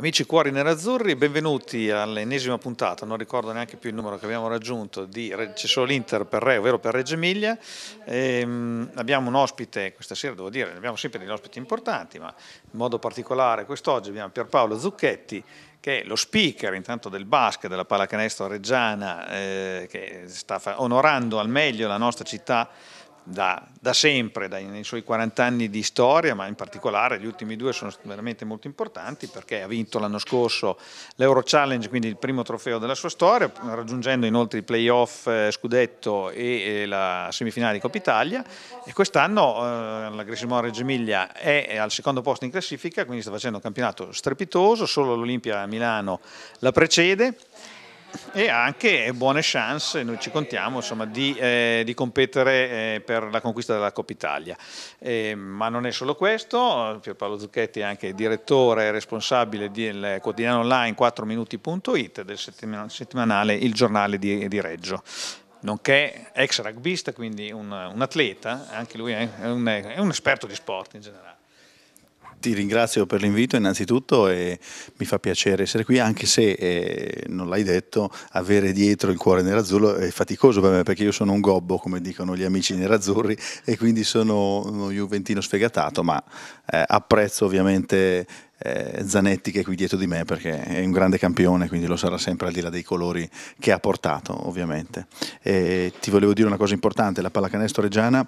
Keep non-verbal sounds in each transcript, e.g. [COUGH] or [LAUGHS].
Amici Cuori Nerazzurri, benvenuti all'ennesima puntata, non ricordo neanche più il numero che abbiamo raggiunto, di C'è solo l'Inter per Re, ovvero per Reggio Emilia. E, ehm, abbiamo un ospite questa sera, devo dire, abbiamo sempre degli ospiti importanti, ma in modo particolare quest'oggi abbiamo Pierpaolo Zucchetti, che è lo speaker intanto del basket, della pallacanestro reggiana, eh, che sta onorando al meglio la nostra città da, da sempre, dai, nei suoi 40 anni di storia, ma in particolare gli ultimi due sono veramente molto importanti perché ha vinto l'anno scorso l'Euro Challenge, quindi il primo trofeo della sua storia, raggiungendo inoltre i playoff eh, Scudetto e, e, la semifinale di Coppa Italia e quest'anno eh, la Reggio Emilia è, è al secondo posto in classifica, quindi sta facendo un campionato strepitoso, solo l'Olimpia Milano la precede e anche buone chance, noi ci contiamo insomma, di, eh, di, competere eh, per la conquista della Coppa Italia. Eh, ma non è solo questo, Pierpaolo Zucchetti è anche direttore responsabile del quotidiano online 4minuti.it del settimanale Il Giornale di, di Reggio nonché ex rugbista, quindi un, un, atleta, anche lui è un, è un esperto di sport in generale. Ti ringrazio per l'invito innanzitutto e mi fa piacere essere qui, anche se eh, non l'hai detto, avere dietro il cuore nerazzurro è faticoso per me perché io sono un gobbo, come dicono gli amici nerazzurri, e quindi sono uno juventino sfegatato, ma eh, apprezzo ovviamente eh, Zanetti che è qui dietro di me perché è un grande campione, quindi lo sarà sempre al di là dei colori che ha portato, ovviamente. E ti volevo dire una cosa importante, la pallacanestro reggiana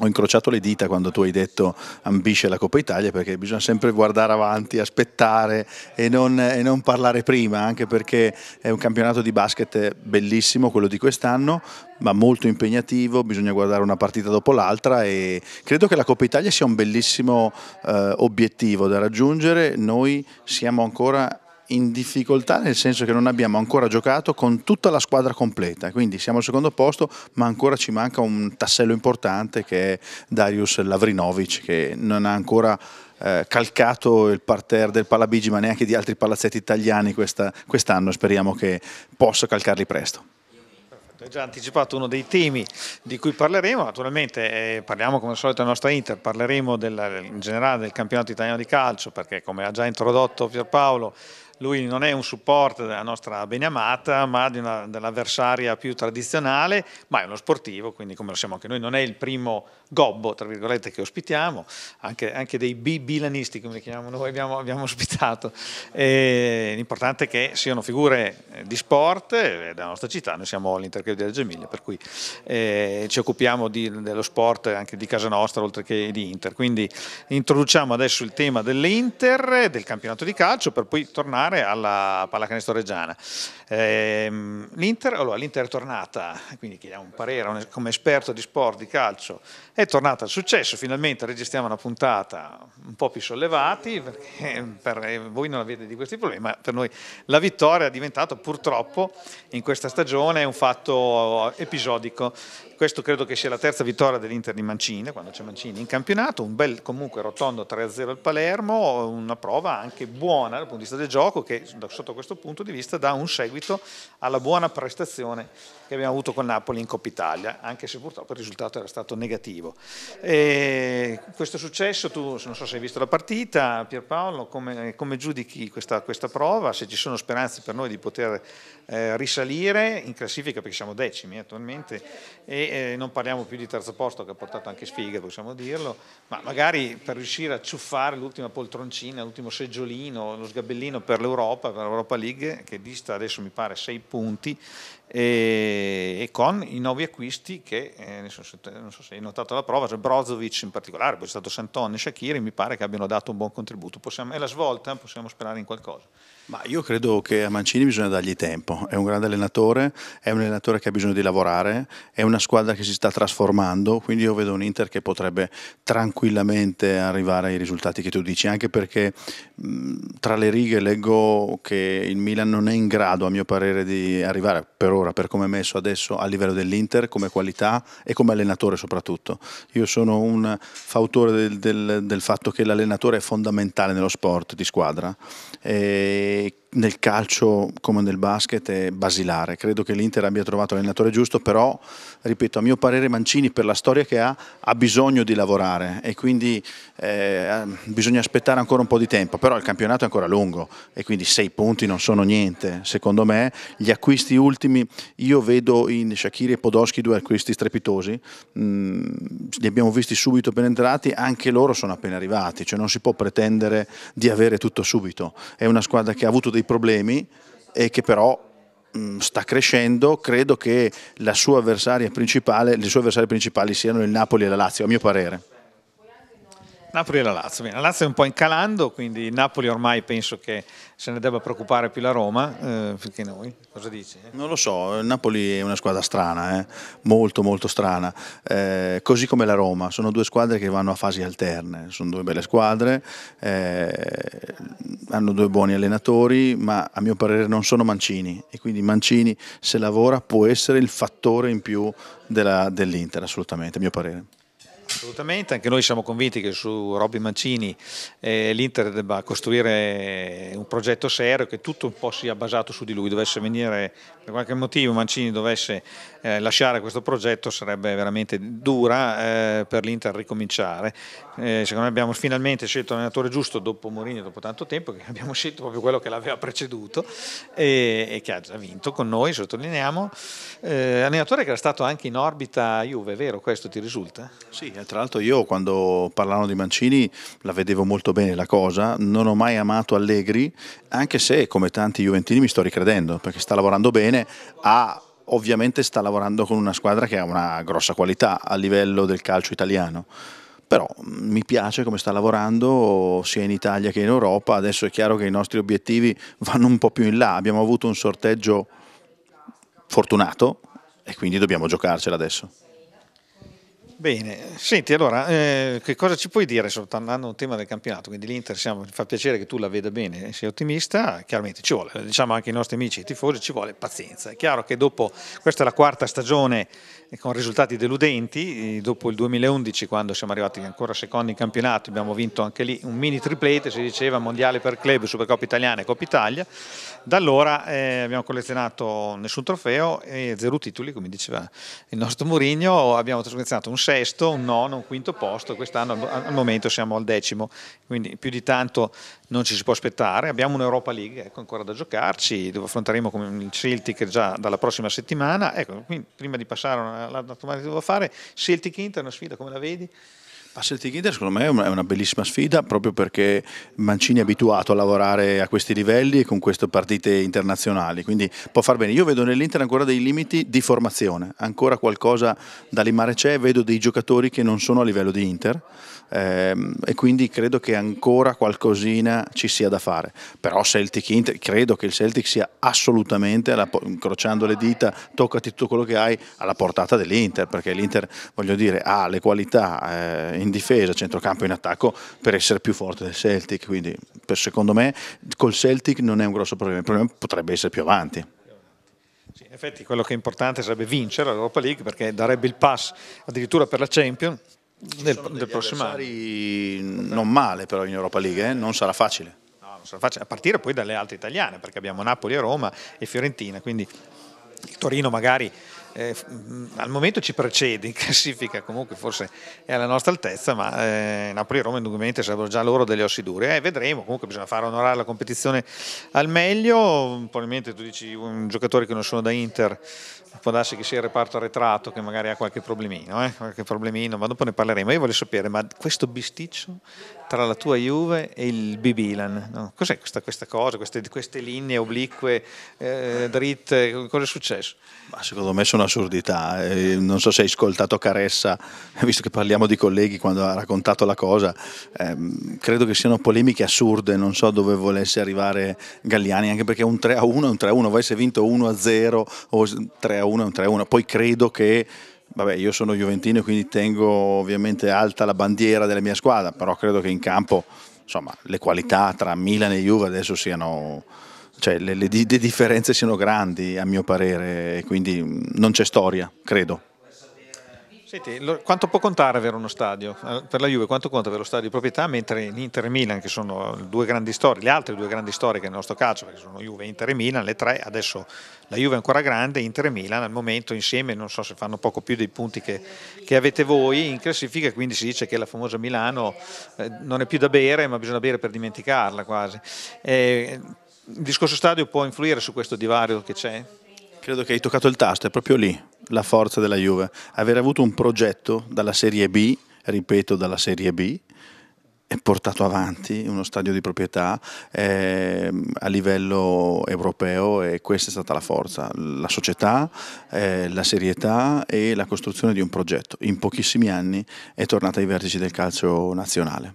ho incrociato le dita quando tu hai detto ambisce la Coppa Italia perché bisogna sempre guardare avanti, aspettare e non, e non, parlare prima, anche perché è un campionato di basket bellissimo quello di quest'anno, ma molto impegnativo, bisogna guardare una partita dopo l'altra e credo che la Coppa Italia sia un bellissimo eh, obiettivo da raggiungere, noi siamo ancora in difficoltà nel senso che non abbiamo ancora giocato con tutta la squadra completa, quindi siamo al secondo posto ma ancora ci manca un tassello importante che è Darius Lavrinovic che non ha ancora eh, calcato il parterre del Palabigi ma neanche di altri palazzetti italiani quest'anno quest speriamo che possa calcarli presto. Hai già anticipato uno dei temi di cui parleremo, naturalmente eh, parliamo come al solito della nostra Inter, parleremo del, in generale del campionato italiano di calcio perché come ha già introdotto Pierpaolo lui non è un supporto della nostra beniamata, ma dell'avversaria più tradizionale, ma è uno sportivo, quindi come lo siamo anche noi, non è il primo gobbo, tra virgolette, che ospitiamo, anche, anche dei bilanisti, come li chiamiamo noi, abbiamo, abbiamo ospitato. E l'importante è che siano figure eh, di sport eh, della nostra città, noi siamo all'Intercredo di Reggio Emilia, per cui eh, ci occupiamo di, dello sport anche di casa nostra, oltre che di Inter. Quindi introduciamo adesso il tema dell'Inter, del campionato di calcio, per poi tornare particolare alla pallacanestro reggiana. Ehm, L'Inter allora, è tornata, quindi chiediamo un parere come esperto di sport, di calcio, è tornata al successo, finalmente registriamo una puntata un po' più sollevati, perché per eh, voi non avete di questi problemi, ma per noi la vittoria è diventata purtroppo in questa stagione un fatto episodico. Questo credo che sia la terza vittoria dell'Inter di Mancini, quando c'è Mancini in campionato, un bel comunque rotondo 3-0 al Palermo, una prova anche buona dal punto di vista del gioco, gioco che sotto questo punto di vista dà un seguito alla buona prestazione che abbiamo avuto con Napoli in Coppa Italia, anche se purtroppo il risultato era stato negativo. E questo successo, tu non so se hai visto la partita, Pierpaolo, come, come giudichi questa, questa, prova, se ci sono speranze per noi di poter eh, risalire in classifica perché siamo decimi eh, attualmente e eh, non parliamo più di terzo posto che ha portato anche sfiga, possiamo dirlo, ma magari per riuscire a ciuffare l'ultima poltroncina, l'ultimo seggiolino, lo sgabellino per le l'Europa, l'Europa League, che dista adesso mi pare 6 punti, e, e con i nuovi acquisti che, eh, non so se hai notato la prova, cioè Brozovic in particolare, poi c'è stato Santone e Shakiri, mi pare che abbiano dato un buon contributo. Possiamo, è la svolta, possiamo sperare in qualcosa. Ma io credo che a Mancini bisogna dargli tempo, è un grande allenatore, è un allenatore che ha bisogno di lavorare, è una squadra che si sta trasformando, quindi io vedo un Inter che potrebbe tranquillamente arrivare ai risultati che tu dici, anche perché mh, tra le righe leggo che il Milan non è in grado, a mio parere, di arrivare per ora ora per come è messo adesso a livello dell'Inter, come qualità e come allenatore soprattutto. Io sono un fautore del, del, del fatto che l'allenatore è fondamentale nello sport di squadra. E nel calcio come nel basket è basilare. Credo che l'Inter abbia trovato l'allenatore giusto, però, ripeto, a mio parere Mancini per la storia che ha ha bisogno di lavorare e quindi eh, bisogna aspettare ancora un po' di tempo, però il campionato è ancora lungo e quindi sei punti non sono niente. Secondo me gli acquisti ultimi, io vedo in Shakiri e Podoschi due acquisti strepitosi, mm, li abbiamo visti subito ben entrati, anche loro sono appena arrivati, cioè non si può pretendere di avere tutto subito. È una squadra che ha avuto dei dei problemi e che però mm, sta crescendo, credo che la sua avversaria principale, le sue avversarie principali siano il Napoli e la Lazio, a mio parere. Napoli e la Lazio. la Lazio è un po' incalando, quindi Napoli ormai penso che se ne debba preoccupare più la Roma eh, che noi. Cosa dici? Non lo so, il Napoli è una squadra strana, eh? molto molto strana, eh, così come la Roma. Sono due squadre che vanno a fasi alterne, sono due belle squadre, eh, hanno due buoni allenatori, ma a mio parere non sono Mancini e quindi Mancini se lavora può essere il fattore in più dell'Inter dell assolutamente, a mio parere. Assolutamente, anche noi siamo convinti che su Robby Mancini eh, l'Inter debba costruire un progetto serio, che tutto un po' sia basato su di lui, dovesse venire per qualche motivo Mancini dovesse eh, lasciare questo progetto sarebbe veramente dura eh, per l'Inter ricominciare. Eh, secondo me abbiamo finalmente scelto l'allenatore giusto dopo Mourinho, dopo tanto tempo, che abbiamo scelto proprio quello che l'aveva preceduto e, e che ha già vinto con noi, sottolineiamo. Eh, allenatore che era stato anche in orbita Juve, vero questo ti risulta? Sì, tra l'altro io quando parlavano di Mancini la vedevo molto bene la cosa, non ho mai amato Allegri, anche se come tanti Juventini mi sto ricredendo, perché sta lavorando bene, ha ovviamente sta lavorando con una squadra che ha una grossa qualità a livello del calcio italiano. Però mm, mi piace come sta lavorando sia in Italia che in Europa. Adesso è chiaro che i nostri obiettivi vanno un po' più in là. Abbiamo avuto un sorteggio fortunato e quindi dobbiamo giocarcela adesso. Bene, senti allora, eh, che cosa ci puoi dire, tornando un tema del campionato, quindi l'Inter siamo, fa piacere che tu la veda bene, eh, sei ottimista, chiaramente ci vuole, diciamo anche ai nostri amici e tifosi, ci vuole pazienza, è chiaro che dopo, questa è la quarta stagione eh, con risultati deludenti, eh, dopo il 2011 quando siamo arrivati ancora secondi in campionato, abbiamo vinto anche lì un mini triplete, si diceva mondiale per club, Supercoppa Italiana e Coppa Italia, da allora eh, abbiamo collezionato nessun trofeo e zero titoli, come diceva il nostro Mourinho, abbiamo trasmessato un sesto, un nono, un quinto posto, quest'anno al momento siamo al decimo, quindi più di tanto non ci si può aspettare, abbiamo un'Europa League ecco, ancora da giocarci, dove affronteremo come il Celtic già dalla prossima settimana, ecco, quindi prima di passare alla domanda che devo fare, Celtic Inter, una sfida come la vedi? A Celtic Inter secondo me è una bellissima sfida proprio perché Mancini è abituato a lavorare a questi livelli e con queste partite internazionali, quindi può far bene. Io vedo nell'Inter ancora dei limiti di formazione, ancora qualcosa da limare c'è, vedo dei giocatori che non sono a livello di Inter. Ehm, e quindi credo che ancora qualcosina ci sia da fare. Però Celtic Inter, credo che il Celtic sia assolutamente, alla, incrociando le dita, toccati tutto quello che hai, alla portata dell'Inter, perché l'Inter, voglio dire, ha le qualità eh, in difesa, centrocampo, in attacco per essere più forte del Celtic, quindi per, secondo me col Celtic non è un grosso problema, il problema potrebbe essere più avanti. Sì, in effetti quello che è importante sarebbe vincere l'Europa League perché darebbe il pass addirittura per la Champions del, del prossimo anno. Non male però in Europa League, eh? non sarà facile. No, non sarà facile, a partire poi dalle altre italiane, perché abbiamo Napoli e Roma e Fiorentina, quindi il Torino magari eh, mm, al momento ci precede in [LAUGHS] classifica, comunque forse è alla nostra altezza, ma eh, Napoli e Roma indubbiamente sarebbero già loro delle ossi dure. Eh, vedremo, comunque bisogna far onorare la competizione al meglio, probabilmente tu dici un giocatore che non sono da Inter può darsi che sia il reparto arretrato che magari ha qualche problemino, eh? qualche problemino, ma dopo ne parleremo. Io voglio sapere, ma questo bisticcio tra la tua Juve e il Bibilan, no? cos'è questa, questa, cosa, queste, queste linee oblique, eh, dritte, cosa è successo? Ma secondo me sono assurdità, eh, non so se hai ascoltato Caressa, [LAUGHS] visto che parliamo di colleghi quando ha raccontato la cosa, ehm, credo che siano polemiche assurde, non so dove volesse arrivare Galliani, anche perché un 3 a 1 è un 3 a 1, vai se vinto 1 a 0 o 3 a 3-1, un 3-1. Poi credo che, vabbè, io sono Juventino e quindi tengo ovviamente alta la bandiera della mia squadra, però credo che in campo insomma, le qualità tra Milan e Juve adesso siano... Cioè, le, le, le differenze siano grandi a mio parere, quindi mm, non c'è storia, credo. Senti, lo, quanto può contare avere uno stadio? Eh, per la Juve quanto conta avere lo stadio di proprietà, mentre in Inter e Milan, che sono due grandi storie, le altre due grandi storie che nel nostro calcio, perché sono Juve, e Inter e Milan, le tre, adesso la Juve è ancora grande, Inter e Milan al momento insieme, non so se fanno poco più dei punti che, che avete voi in classifica, quindi si dice che la famosa Milano eh, non è più da bere, ma bisogna bere per dimenticarla quasi. Eh, il discorso stadio può influire su questo divario che c'è? Credo che hai toccato il tasto, è proprio lì la forza della Juve. Aver avuto un progetto dalla Serie B, ripeto dalla Serie B, è portato avanti uno stadio di proprietà eh, a livello europeo e questa è stata la forza, la società, eh, la serietà e la costruzione di un progetto. In pochissimi anni è tornata ai vertici del calcio nazionale.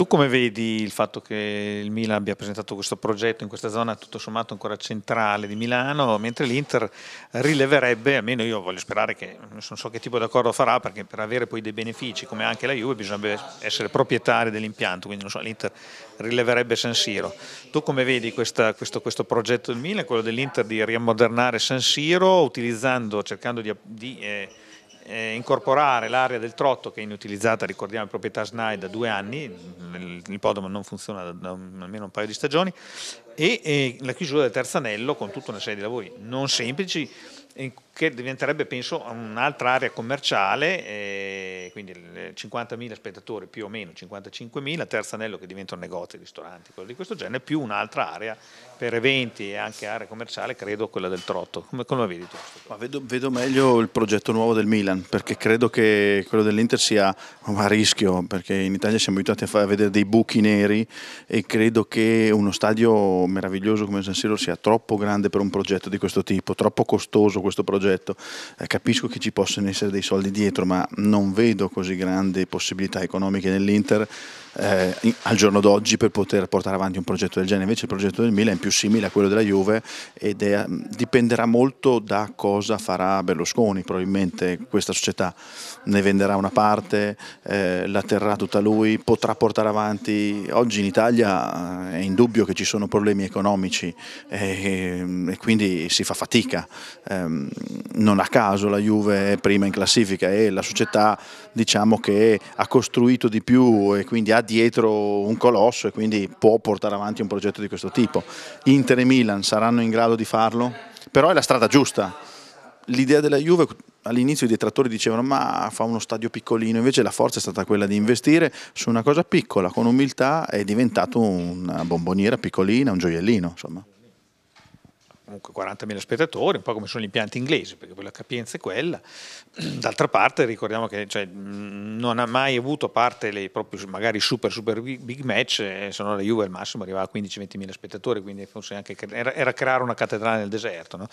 Tu come vedi il fatto che il Milan abbia presentato questo progetto in questa zona tutto sommato ancora centrale di Milano, mentre l'Inter rileverebbe, almeno io voglio sperare che non so che tipo di accordo farà, perché per avere poi dei benefici come anche la Juve bisogna essere proprietari dell'impianto, quindi so, l'Inter rileverebbe San Siro. Tu come vedi questa, questo, questo, progetto del Milan, quello dell'Inter di riammodernare San Siro utilizzando, cercando di... di eh, eh, incorporare l'area del trotto che è inutilizzata, ricordiamo, la proprietà SNAI da due anni, l'ippodromo non funziona da, da, almeno un paio di stagioni, e, e la chiusura del terzo anello con tutta una serie di lavori non semplici, che diventerebbe penso un'altra area commerciale, eh, quindi 50.000 spettatori più o meno, 55.000, terzo anello che diventa un negozio, ristoranti, cose di questo genere, più un'altra area per eventi e anche area commerciale, credo quella del Trotto. Come, come vedi tu? Ma vedo, vedo, meglio il progetto nuovo del Milan, perché credo che quello dell'Inter sia a rischio, perché in Italia siamo abituati a, far, a vedere dei buchi neri e credo che uno stadio meraviglioso come San Siro sia troppo grande per un progetto di questo tipo, troppo costoso questo progetto, eh, capisco che ci possono essere dei soldi dietro, ma non vedo così grandi possibilità economiche nell'Inter eh, al giorno d'oggi per poter portare avanti un progetto del genere. Invece il progetto del Milan è più simile a quello della Juve ed è, mm, dipenderà molto da cosa farà Berlusconi, probabilmente questa società ne venderà una parte, eh, la terrà tutta lui, potrà portare avanti. Oggi in Italia eh, è indubbio che ci sono problemi economici e, eh, e quindi si fa fatica. Eh, non a caso la Juve è prima in classifica e la società diciamo che ha costruito di più e quindi ha dietro un colosso e quindi può portare avanti un progetto di questo tipo. Inter e Milan saranno in grado di farlo? Però è la strada giusta. L'idea della Juve all'inizio i detrattori dicevano ma fa uno stadio piccolino, invece la forza è stata quella di investire su una cosa piccola, con umiltà è diventato una bomboniera piccolina, un gioiellino insomma comunque 40.000 spettatori, un po' come sono gli impianti inglesi, perché poi la capienza è quella. [CLEARS THROAT] D'altra parte ricordiamo che cioè, non ha mai avuto, a parte le proprio magari super super big match, eh, se no la Juve al massimo arrivava a 15-20.000 spettatori, quindi forse anche era, era creare una cattedrale nel deserto. No?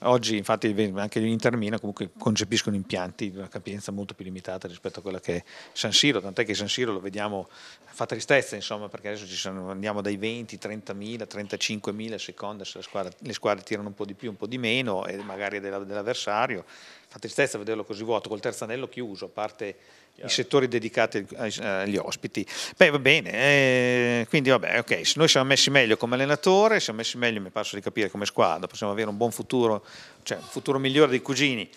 Oggi infatti anche gli intermina comunque concepiscono impianti di una capienza molto più limitata rispetto a quella che è San Siro, tant'è che San Siro lo vediamo, fa tristezza insomma, perché adesso sono, andiamo dai 20, 30.000, 35.000 a seconda se la squadra, le squadre quali tirano un po' di più, un po' di meno, e magari dell'avversario. Fa tristezza vederlo così vuoto, col terzo anello chiuso, a parte i settori dedicati agli ospiti. Beh, va bene, eh, quindi vabbè, ok, se noi siamo messi meglio come allenatore, siamo messi meglio, mi passo di capire, come squadra, possiamo avere un buon futuro, cioè un futuro migliore dei cugini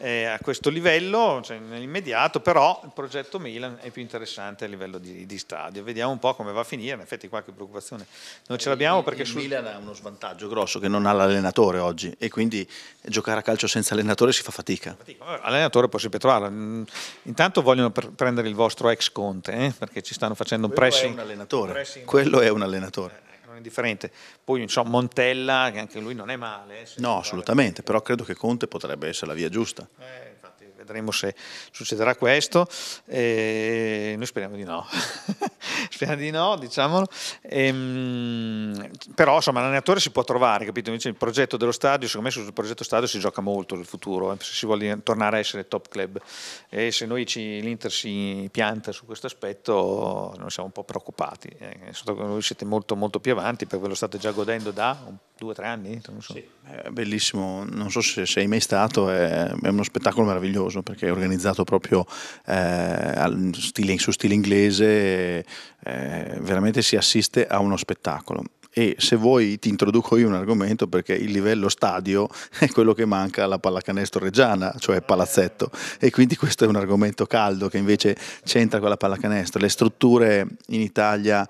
eh, a questo livello, cioè nell'immediato, però il progetto Milan è più interessante a livello di, di, stadio. Vediamo un po' come va a finire, in effetti qualche preoccupazione non ce eh, l'abbiamo perché... Il, sul... Milan ha uno svantaggio grosso che non ha l'allenatore oggi e quindi giocare a calcio senza allenatore si fa fatica. L'allenatore può sempre trovarlo. Intanto vogliono vogliono prendere il vostro ex Conte, eh? perché ci stanno facendo Quello un pressing. Quello è un allenatore. Pressing. Quello è un allenatore. Eh, eh non è differente. Poi insomma, Montella, che anche lui non è male. Eh, no, assolutamente, però credo che Conte potrebbe essere la via giusta. Eh, infatti, vedremo se succederà questo. Eh, noi speriamo di no. [LAUGHS] spera di no, diciamolo. Ehm, però insomma l'allenatore si può trovare, capito? Invece il progetto dello stadio, secondo me sul progetto stadio si gioca molto nel futuro, eh, se si vuole tornare a essere top club. E se noi ci, l'Inter si pianta su questo aspetto, noi siamo un po' preoccupati. Eh, voi siete molto, molto più avanti, perché ve lo state già godendo da un, due o tre anni? Non so. sì, è bellissimo, non so se sei mai stato, è, uno spettacolo meraviglioso perché è organizzato proprio eh, su stile inglese eh, veramente si assiste a uno spettacolo e se vuoi ti introduco io un argomento perché il livello stadio [LAUGHS] è quello che manca alla pallacanestro reggiana, cioè palazzetto e quindi questo è un argomento caldo che invece c'entra con la pallacanestro. Le strutture in Italia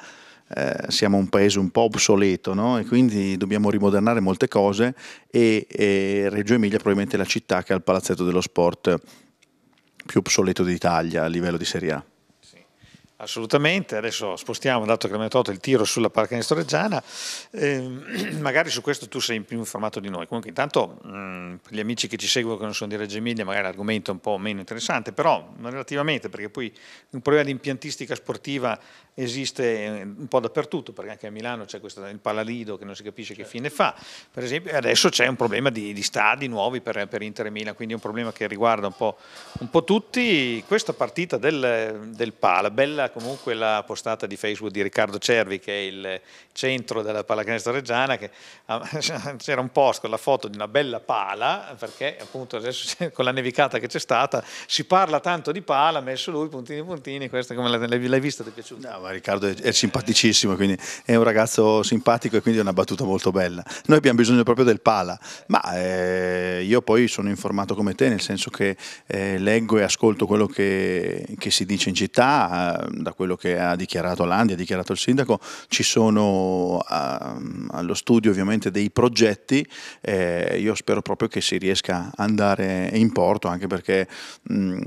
eh, siamo un paese un po' obsoleto no? e quindi dobbiamo rimodernare molte cose e, e Reggio Emilia è probabilmente la città che ha il palazzetto dello sport più obsoleto d'Italia a livello di Serie A. Assolutamente, adesso spostiamo, dato che abbiamo tolto il tiro sulla pallacanestro reggiana, eh, [CLEARS THROAT] magari su questo tu sei più informato di noi, comunque intanto mh, mm, per gli amici che ci seguono che non sono di Reggio Emilia magari l'argomento è un po' meno interessante, però relativamente perché poi un problema di impiantistica sportiva esiste eh, un po' dappertutto, perché anche a Milano c'è questo, il palalido che non si capisce che fine fa, per esempio e adesso c'è un problema di, di stadi nuovi per, per Inter e Milan, quindi è un problema che riguarda un po', un po tutti, questa partita del, del Pala, bella comunque la postata di Facebook di Riccardo Cervi, che è il centro della pallacanestro reggiana, che ah, [LAUGHS] c'era un post con la foto di una bella pala, perché appunto adesso [LAUGHS] con la nevicata che c'è stata si parla tanto di pala, ha messo lui puntini puntini, questa come l'hai vista ti è piaciuto? No, ma Riccardo è, è simpaticissimo, quindi è un ragazzo simpatico e quindi è una battuta molto bella. Noi abbiamo bisogno proprio del pala, ma eh, io poi sono informato come te, nel senso che eh, leggo e ascolto quello che, che si dice in città, da quello che ha dichiarato Landi, ha dichiarato il sindaco, ci sono a, ehm, allo studio ovviamente dei progetti, eh, io spero proprio che si riesca ad andare in porto, anche perché mh, mm,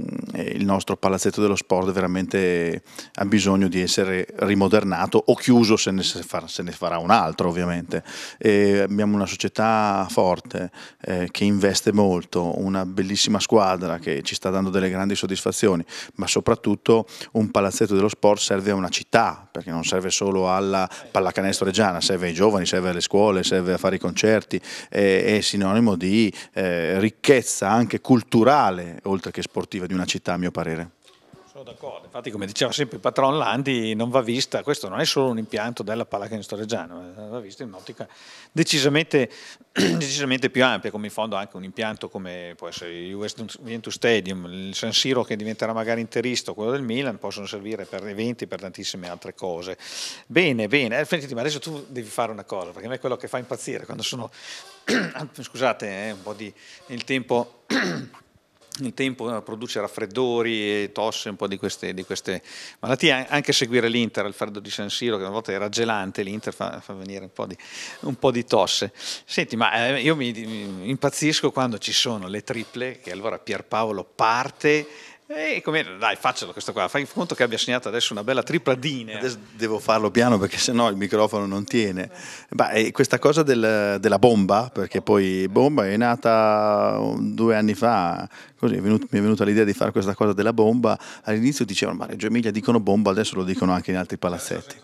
il nostro palazzetto dello sport veramente ha bisogno di essere rimodernato o chiuso se ne, se ne farà un altro ovviamente. E abbiamo una società forte eh, che investe molto, una bellissima squadra che ci sta dando delle grandi soddisfazioni, ma soprattutto un palazzetto dello sport serve a una città, perché non serve solo alla pallacanestro reggiana, serve ai giovani, serve alle scuole, serve a fare i concerti, è, è sinonimo di eh, ricchezza anche culturale, oltre che sportiva, di una città a mio parere. Sono d'accordo, infatti come diceva sempre il patron Landi non va vista, questo non è solo un impianto della Palacan Storeggiano, eh, va vista in un'ottica decisamente, [CLEARS THROAT] decisamente, più ampia, come in fondo anche un impianto come può essere il West Ventus Stadium, il San Siro che diventerà magari interisto, quello del Milan, possono servire per eventi, per tantissime altre cose. Bene, bene, eh, senti, ma adesso tu devi fare una cosa, perché a me è quello che fa impazzire quando sono, [CLEARS THROAT] scusate, eh, un po' di il tempo... [CLEARS THROAT] il tempo eh, produce raffreddori e tosse, un po' di queste, di queste malattie, anche seguire l'Inter, il freddo di San Siro che una volta era gelante, l'Inter fa, fa venire un po, di, un po, di, tosse. Senti, ma eh, io mi, mi impazzisco quando ci sono le triple, che allora Pierpaolo parte e come dai, faccelo questo qua, fai conto che abbia segnato adesso una bella tripla linea. Adesso devo farlo piano perché sennò il microfono non tiene. Beh, questa cosa del, della bomba, perché poi bomba è nata due anni fa, così è venuto, mi è venuta l'idea di fare questa cosa della bomba. All'inizio dicevano, ma Reggio Emilia dicono bomba, adesso lo dicono anche in altri palazzetti.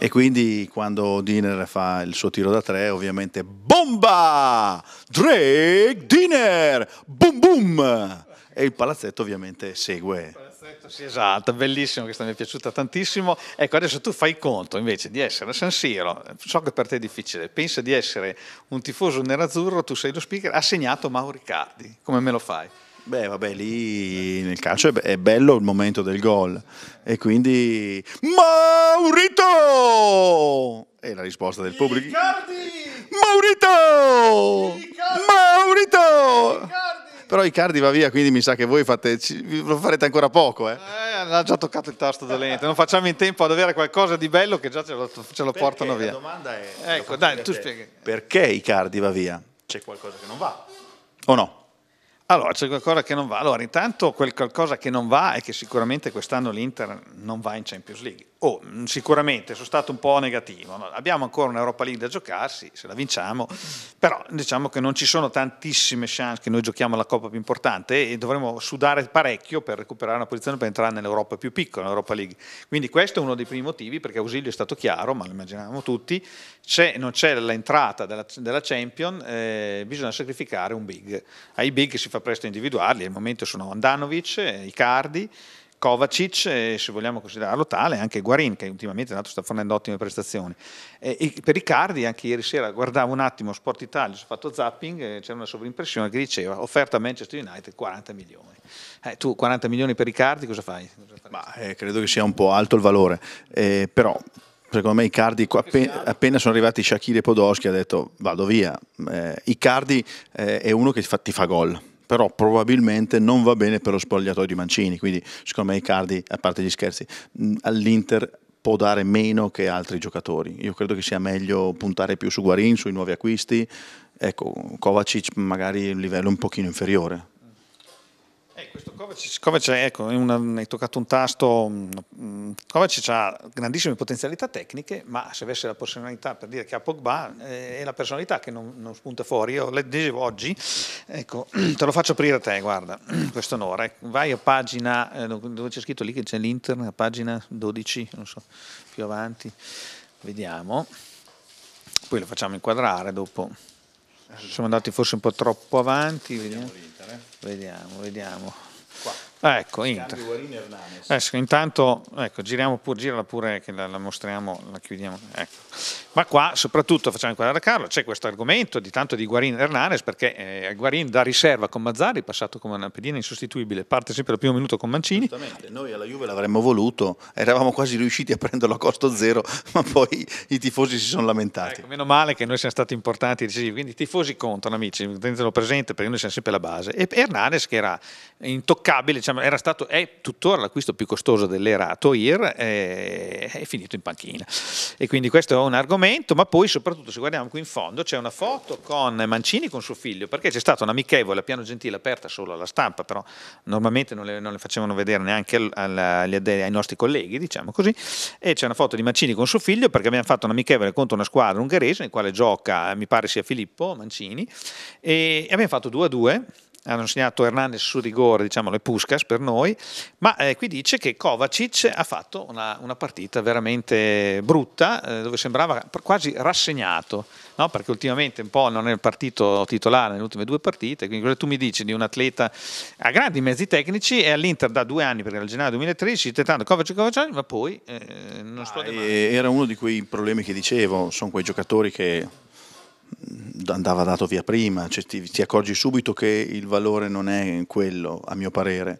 E quindi quando Diner fa il suo tiro da tre, ovviamente bomba! Drake Diner! Boom boom! e il palazzetto ovviamente segue. palazzetto, sì, esatto, bellissimo, questa mi è piaciuta tantissimo. Ecco, adesso tu fai conto invece di essere a San Siro, so che per te è difficile, pensa di essere un tifoso nerazzurro, tu sei lo speaker, ha segnato Mauricardi, come me lo fai? Beh, vabbè, lì nel calcio è bello il momento del gol. E quindi. Maurito! E la risposta del pubblico. Riccardi! Maurito! Maurito! Maurito! Però Icardi va via, quindi mi sa che voi fate, lo farete ancora poco. Eh. eh ha già toccato il tasto dolente, non facciamo in tempo ad avere qualcosa di bello che già ce lo, ce lo portano via. La domanda è... Ecco, dai, tu spieghi. Perché Icardi va via? C'è qualcosa che non va? O no? Allora, c'è qualcosa che non va. Allora, intanto quel qualcosa che non va è che sicuramente quest'anno l'Inter non va in Champions League Oh, mm, sicuramente sono stato un po' negativo. No? Abbiamo ancora un'Europa League da giocarsi, se la vinciamo, però diciamo che non ci sono tantissime chance che noi giochiamo la coppa più importante e dovremo sudare parecchio per recuperare una posizione per entrare nell'Europa più piccola, l'Europa League. Quindi questo è uno dei primi motivi perché Ausilio è stato chiaro, ma lo immaginavamo tutti, c'è, non c'è l'entrata della, della Champion, eh, bisogna sacrificare un big. Ai big si fa presto a individuarli, al momento sono Andanovic, eh, Icardi, Kovacic se vogliamo considerarlo tale anche Guarin che ultimamente è nato, sta fornendo ottime prestazioni e, per Riccardi anche ieri sera guardavo un attimo Sport Italia ho fatto zapping c'era una sovrimpressione che diceva offerta a Manchester United 40 milioni eh, tu 40 milioni per Riccardi cosa fai? Ma, eh, credo che sia un po' alto il valore eh, però secondo me Icardi appena, appena sono arrivati Shakir e Podolski ha detto vado via eh, Icardi eh, è uno che ti fa, fa gol però probabilmente non va bene per lo spogliatoio di Mancini, quindi secondo me Icardi, a parte gli scherzi, mm, all'Inter può dare meno che altri giocatori. Io credo che sia meglio puntare più su Guarin, sui nuovi acquisti, ecco, Kovacic magari un livello un pochino inferiore. Eh, questo Kovacic, ecco, hai toccato un tasto, mm, Kovacic ha grandissime potenzialità tecniche, ma se avesse la personalità per dire che ha Pogba eh, è la personalità che non, non spunta fuori, io le dicevo oggi, ecco, [CLEARS THROAT] te lo faccio aprire a te, guarda, [CLEARS THROAT] questo onore, vai a pagina, eh, dove c'è scritto lì che c'è l'Inter, a pagina 12, non so, più avanti, vediamo, poi lo facciamo inquadrare dopo. Siamo andati forse un po' troppo avanti. Vediamo, vediamo. Eh. vediamo. Ecco, Inter. Adesso, intanto, ecco, giriamo pure, girala pure che la, la mostriamo, la chiudiamo. Ecco. Ma qua soprattutto facciamo inquadrare Carlo, c'è questo argomento di tanto di Guarin Hernanes perché eh, Guarin da riserva con Mazzari, passato come una pedina insostituibile, parte sempre al primo minuto con Mancini. Esattamente, noi alla Juve l'avremmo voluto, eravamo quasi riusciti a prenderlo a costo zero, [LAUGHS] ma poi i tifosi si sono lamentati. Ecco, meno male che noi siamo stati importanti e decisivi, quindi i tifosi contano amici, tenetelo presente perché noi siamo sempre la base. E Hernanes che era intoccabile diciamo, era stato, è tuttora l'acquisto più costoso dell'era Toir, eh, è finito in panchina. E quindi questo è un argomento, ma poi soprattutto se guardiamo qui in fondo c'è una foto con Mancini con suo figlio, perché c'è stata un'amichevole a Piano Gentile aperta solo alla stampa, però normalmente non le, non le facevano vedere neanche al, al, ai nostri colleghi, diciamo così, e c'è una foto di Mancini con suo figlio perché abbiamo fatto un'amichevole contro una squadra ungherese nel quale gioca, mi pare sia Filippo Mancini, e abbiamo fatto 2 a 2 hanno segnato Hernandez su rigore, diciamo le Puskas per noi, ma eh, qui dice che Kovacic ha fatto una, una partita veramente brutta, eh, dove sembrava quasi rassegnato, no? perché ultimamente un po' non è il partito titolare nelle ultime due partite, quindi cosa tu mi dici di un atleta a grandi mezzi tecnici e all'Inter da due anni, perché era il gennaio 2013, tentando Kovacic Kovacic, ma poi eh, non ah, esplode mai. Era uno di quei problemi che dicevo, sono quei giocatori che andava dato via prima, cioè ti, ti, accorgi subito che il valore non è quello, a mio parere,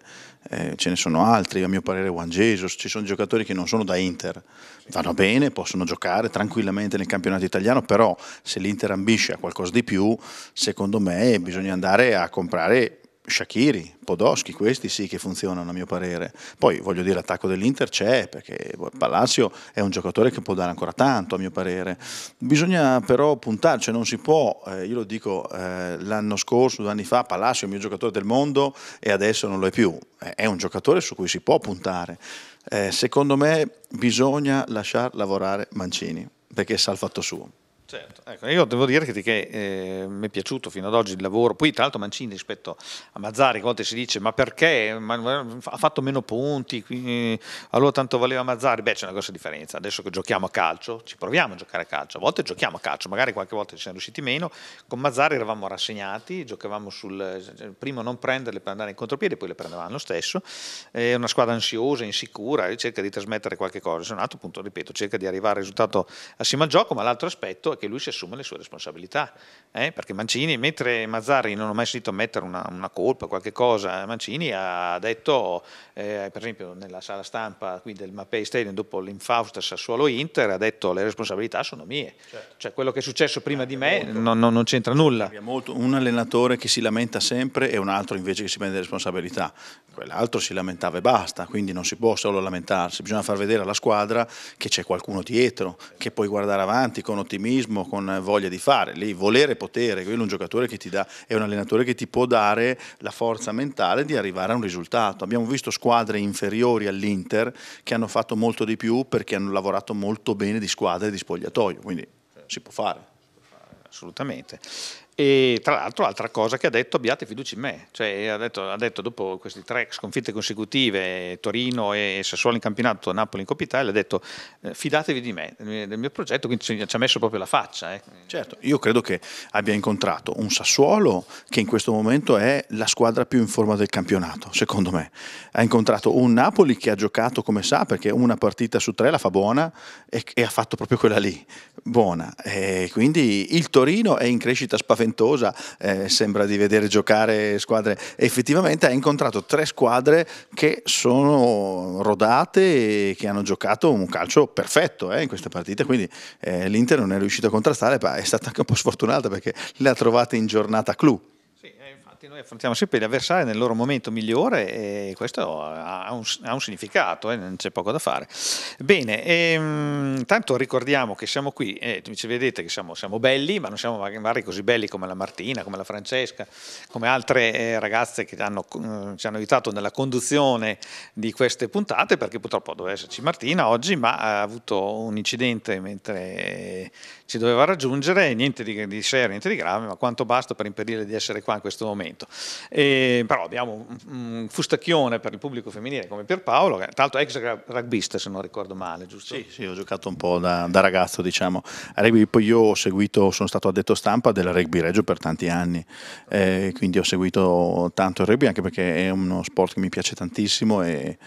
eh, ce ne sono altri, a mio parere Juan Jesus, ci sono giocatori che non sono da Inter, vanno bene, possono giocare tranquillamente nel campionato italiano, però se l'Inter ambisce a qualcosa di più, secondo me bisogna andare a comprare Shakiri, Podoschi, questi sì che funzionano a mio parere. Poi voglio dire, l'attacco dell'Inter c'è, perché Palacio è un giocatore che può dare ancora tanto a mio parere. Bisogna però puntare, cioè non si può, eh, io lo dico eh, l'anno scorso, due anni fa, Palacio è il mio giocatore del mondo e adesso non lo è più. Eh, è un giocatore su cui si può puntare. Eh, secondo me bisogna lasciar lavorare Mancini, perché sa il fatto suo. Certo, ecco, io devo dire che eh, mi è piaciuto fino ad oggi il lavoro, poi tra l'altro Mancini rispetto a Mazzari, a volte si dice ma perché ma, ha fatto meno punti, quindi, eh, allora tanto valeva Mazzari, beh c'è una grossa differenza, adesso che giochiamo a calcio, ci proviamo a giocare a calcio, a volte giochiamo a calcio, magari qualche volta ci siamo riusciti meno, con Mazzari eravamo rassegnati, giocavamo sul primo non prenderle per andare in contropiede, poi le prendevamo lo stesso, è una squadra ansiosa, insicura, cerca di trasmettere qualche cosa, se non altro appunto, ripeto, cerca di arrivare al risultato assieme al gioco, ma l'altro aspetto è che lui si assume le sue responsabilità, eh? perché Mancini, mentre Mazzari non ho mai sentito mettere una, una, colpa, qualche cosa, eh, Mancini ha detto, eh, per esempio nella sala stampa qui del Mapei Stadium dopo l'infausta Sassuolo-Inter, ha detto le responsabilità sono mie, certo. cioè quello che è successo prima di me non, non, non, c'entra nulla. Molto, un allenatore che si lamenta sempre e un altro invece che si prende responsabilità, quell'altro si lamentava e basta, quindi non si può solo lamentarsi, bisogna far vedere alla squadra che c'è qualcuno dietro, che puoi guardare avanti con ottimismo protagonismo, con voglia di fare, lì volere potere, quello è un giocatore che ti dà, è un allenatore che ti può dare la forza mentale di arrivare a un risultato. Abbiamo visto squadre inferiori all'Inter che hanno fatto molto di più perché hanno lavorato molto bene di squadre di spogliatoio, quindi si può fare. Assolutamente. E tra l'altro altra cosa che ha detto abbiate fiducia in me, cioè, ha, detto, ha, detto, dopo queste tre sconfitte consecutive, Torino e Sassuolo in campionato, Napoli in Coppa Italia, ha detto eh, fidatevi di me, del mio progetto, quindi ci, ci ha messo proprio la faccia. Eh. Certo, io credo che abbia incontrato un Sassuolo che in questo momento è la squadra più in forma del campionato, secondo me. Ha incontrato un Napoli che ha giocato come sa, perché una partita su tre la fa buona e, e ha fatto proprio quella lì, buona. E quindi il Torino è in crescita spaventata portentosa, eh, sembra di vedere giocare squadre, effettivamente ha incontrato tre squadre che sono rodate e che hanno giocato un calcio perfetto eh, in questa partita, quindi eh, l'Inter non è riuscito a contrastare, ma è stata anche un po' sfortunata perché le ha trovate in giornata clou che noi affrontiamo sempre gli avversari nel loro momento migliore e questo ha un, ha un significato, eh, non c'è poco da fare. Bene, ehm, tanto ricordiamo che siamo qui, eh, ci vedete che siamo, siamo, belli, ma non siamo magari così belli come la Martina, come la Francesca, come altre eh, ragazze che hanno, mh, mm, ci hanno aiutato nella conduzione di queste puntate, perché purtroppo doveva esserci Martina oggi, ma ha avuto un incidente mentre ci doveva raggiungere, niente di, di serio, niente di grave, ma quanto basta per impedire di essere qua in questo momento momento. E, però abbiamo un, fustacchione per il pubblico femminile come Pierpaolo, tra l'altro ex rugbista se non ricordo male, giusto? Sì, sì ho giocato un po' da, da ragazzo diciamo. A rugby poi io ho seguito, sono stato addetto stampa del rugby Reggio per tanti anni, eh, quindi ho seguito tanto il rugby anche perché è uno sport che mi piace tantissimo e,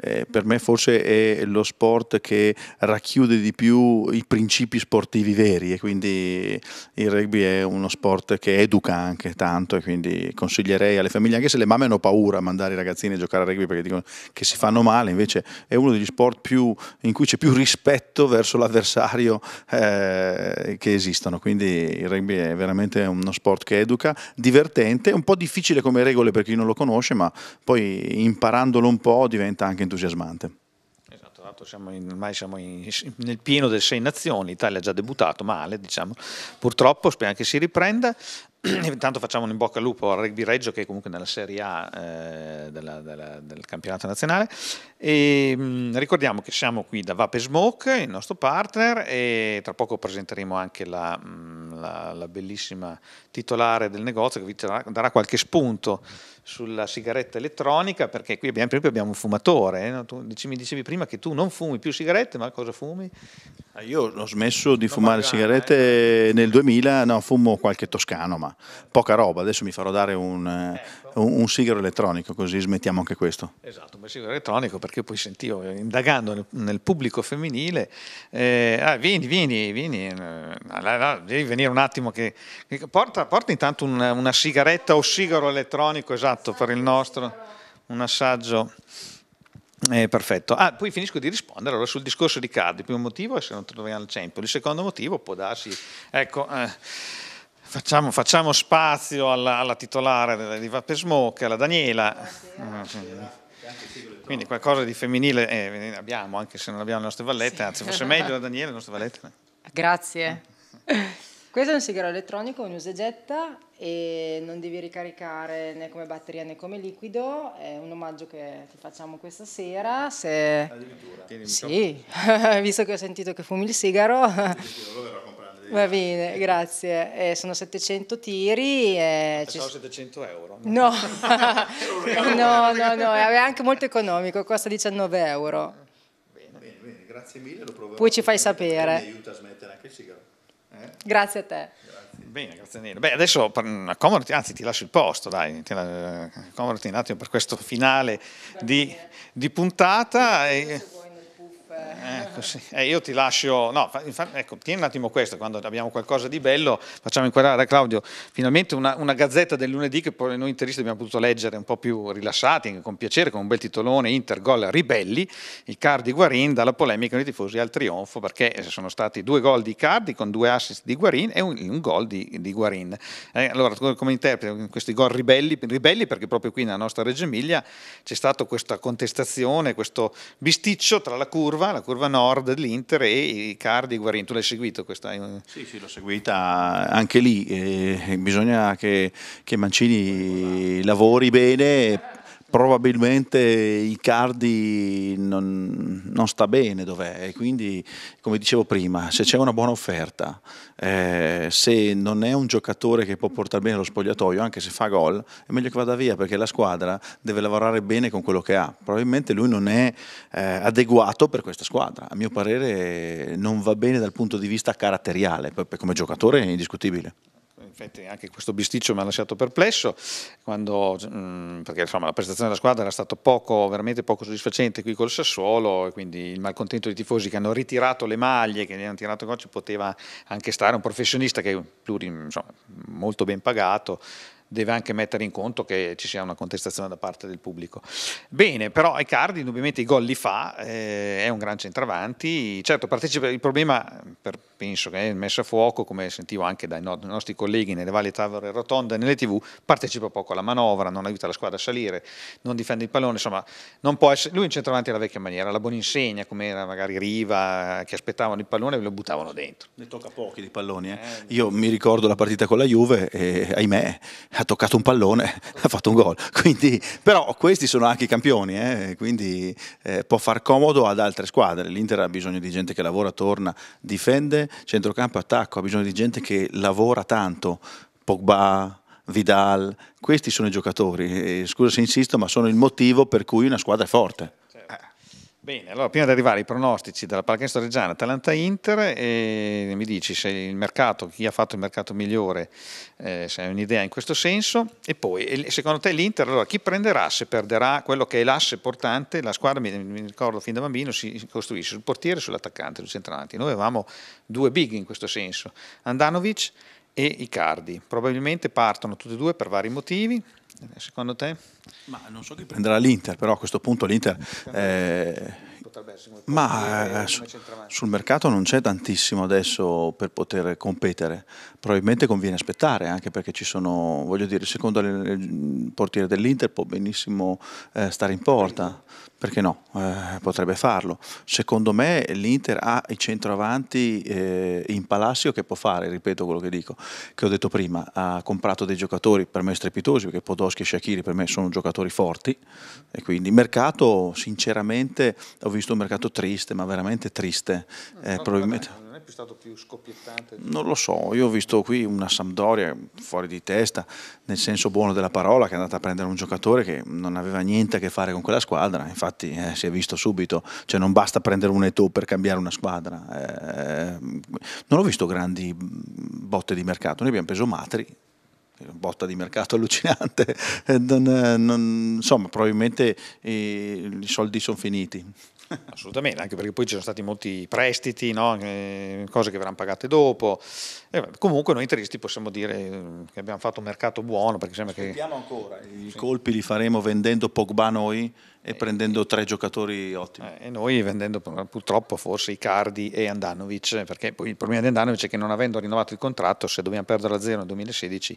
e per me forse è lo sport che racchiude di più i principi sportivi veri e quindi il rugby è uno sport che educa anche tanto e quindi consiglierei alle famiglie, anche se le mamme hanno paura a mandare i ragazzini a giocare a rugby perché dicono che si fanno male, invece è uno degli sport più, in cui c'è più rispetto verso l'avversario eh, che esistono, quindi il rugby è veramente uno sport che educa, divertente, un po' difficile come regole per chi non lo conosce, ma poi imparandolo un po' diventa anche entusiasmante. Esatto, siamo in, ormai siamo in, nel pieno delle sei nazioni, l'Italia ha già debuttato male, diciamo. purtroppo speriamo che si riprenda. [CLEARS THROAT] intanto facciamo un in bocca al lupo al rugby Reggio che è comunque nella Serie A eh, della, della, del campionato nazionale e, mh, mm, ricordiamo che siamo qui da Vape Smoke il nostro partner e tra poco presenteremo anche la, mh, mm, la, la bellissima titolare del negozio che vi darà qualche spunto sulla sigaretta elettronica, perché qui abbiamo, per abbiamo un fumatore, eh, no? tu dici, mi dicevi prima che tu non fumi più sigarette, ma cosa fumi? Ah, io ho smesso di non fumare magari, sigarette eh. nel 2000, no, fumo qualche toscano, ma poca roba, adesso mi farò dare un, ecco. un, un sigaro elettronico, così smettiamo anche questo. Esatto, un sigaro elettronico, perché poi sentivo, eh, indagando nel, nel pubblico femminile, eh, ah, vieni, vieni, vieni, eh, devi venire un attimo, che, porta, porta intanto una, una sigaretta o sigaro elettronico, esatto esatto, per il nostro, un assaggio eh, perfetto. Ah, poi finisco di rispondere allora, sul discorso di Cardi. Il primo motivo è se non troviamo il tempo, il secondo motivo può darsi... Ecco, eh, facciamo, facciamo, spazio alla, alla titolare di Vape Smoke, alla Daniela. Quindi qualcosa di femminile eh, eh, abbiamo, anche se non abbiamo le nostre vallette, sì. anzi fosse meglio la Daniela le nostre vallette. Grazie. Questo è un sigaro elettronico, un usegetta e non devi ricaricare né come batteria né come liquido, è un omaggio che ti facciamo questa sera. Se... Addirittura? Sì, [LAUGHS] visto che ho sentito che fumi il sigaro. Va bene, grazie. Eh, sono 700 tiri. Eh, ci... 700 euro. No. [LAUGHS] no, no, no, è anche molto economico, costa 19 euro. Bene, bene, bene. grazie mille, lo proverò. Poi ci fai sapere. Mi aiuta a smettere anche il sigaro. Eh? Grazie a te. Grazie. Bene, grazie mille. Beh, adesso accomodati, anzi ti lascio il posto, dai, ti, accomodati un attimo per questo finale di, di, puntata. E... Eh, eh. Ecco, sì. eh, io ti lascio, no, ecco, tieni un attimo questo, quando abbiamo qualcosa di bello facciamo inquadrare a Claudio finalmente una, una gazzetta del lunedì che poi noi interisti abbiamo potuto leggere un po' più rilassati, con piacere, con un bel titolone, Inter, gol, ribelli, Cardi Guarin, dalla polemica dei tifosi al trionfo perché eh, sono stati due gol di Cardi con due assist di Guarin e un, un gol di, di Guarin. Eh, allora, come interpreti questi gol ribelli, ribelli perché proprio qui nella nostra Reggio Emilia c'è stata questa contestazione, questo bisticcio tra la curva la curva nord dell'Inter e Icardi e Guarin. Tu l'hai seguito questa? Sì, sì, l'ho seguita anche lì. Eh, bisogna che, che Mancini lavori bene probabilmente Icardi non, non sta bene dov'è e quindi come dicevo prima se c'è una buona offerta eh, se non è un giocatore che può portare bene lo spogliatoio anche se fa gol è meglio che vada via perché la squadra deve lavorare bene con quello che ha probabilmente lui non è eh, adeguato per questa squadra a mio parere non va bene dal punto di vista caratteriale come giocatore è indiscutibile effetti anche questo bisticcio mi ha lasciato perplesso, quando, mh, mm, perché insomma, la prestazione della squadra era stata poco, veramente poco soddisfacente qui col Sassuolo e quindi il malcontento dei tifosi che hanno ritirato le maglie, che ne hanno tirato con ci poteva anche stare un professionista che è molto ben pagato, deve anche mettere in conto che ci sia una contestazione da parte del pubblico. Bene, però Icardi indubbiamente i gol li fa, eh, è un gran centravanti, certo partecipa, il problema per, penso che è messo a fuoco, come sentivo anche dai no, nostri colleghi nelle varie tavole rotonde e nelle tv, partecipa poco alla manovra, non aiuta la squadra a salire, non difende il pallone, insomma non può essere, lui è un centravanti alla vecchia maniera, la buona insegna come era magari Riva, che aspettavano il pallone e lo buttavano dentro. Ne tocca pochi di palloni, eh? Eh, io mi ricordo la partita con la Juve e ahimè ha toccato un pallone, [LAUGHS] ha fatto un gol. Quindi, però questi sono anche i campioni, eh? quindi eh, può far comodo ad altre squadre. L'Inter ha bisogno di gente che lavora, torna, difende, centrocampo, attacco, ha bisogno di gente che lavora tanto. Pogba, Vidal, questi sono i giocatori. E, scusa se insisto, ma sono il motivo per cui una squadra è forte. Bene, allora prima di arrivare ai pronostici della pallacanestro Reggiana, Atalanta Inter, mi dici se il mercato, chi ha fatto il mercato migliore, eh, se hai un'idea in questo senso, e poi secondo te l'Inter, allora chi prenderà se perderà quello che è l'asse portante, la squadra mi, mi ricordo fin da bambino si costruisce sul portiere e sull'attaccante, sul centranti, noi avevamo due big in questo senso, Andanovic e Icardi. Probabilmente partono tutti e due per vari motivi. Secondo te? Ma non so chi prenderà l'Inter, però a questo punto l'Inter... Eh, ma eh, sul mercato non c'è tantissimo adesso per poter competere, probabilmente conviene aspettare anche perché ci sono, voglio dire, secondo il portiere dell'Inter può benissimo eh, stare in porta, perché no, eh, potrebbe farlo. Secondo me l'Inter ha i centroavanti eh, in palazzo che può fare, ripeto quello che dico, che ho detto prima, ha comprato dei giocatori per me strepitosi, perché Podoschi e Shakiri per me sono giocatori forti e quindi mercato sinceramente ho visto visto un mercato triste, ma veramente triste. Eh, mm. No, eh, no, probabilmente... Non è più stato più scoppiettante? Non lo so, io ho visto qui una Sampdoria fuori di testa, nel senso buono della parola, che è andata a prendere un giocatore che non aveva niente a che fare con quella squadra, infatti eh, si è visto subito, cioè non basta prendere un Eto per cambiare una squadra. Eh, non ho visto grandi botte di mercato, noi abbiamo preso Matri, botta di mercato allucinante. [LAUGHS] Non, eh, non, insomma, probabilmente eh, i soldi sono finiti. [LAUGHS] Assolutamente, anche perché poi ci sono stati molti prestiti, no? Eh, cose che verranno pagate dopo. E eh, comunque noi interisti possiamo dire eh, che abbiamo fatto un mercato buono. Perché sembra che... ancora, i sì. colpi li faremo vendendo Pogba noi e prendendo tre giocatori ottimi. Eh, e noi vendendo purtroppo forse Icardi e Andanovic, eh, perché poi il problema di Andanovic è che non avendo rinnovato il contratto, se dobbiamo perdere a zero nel 2016,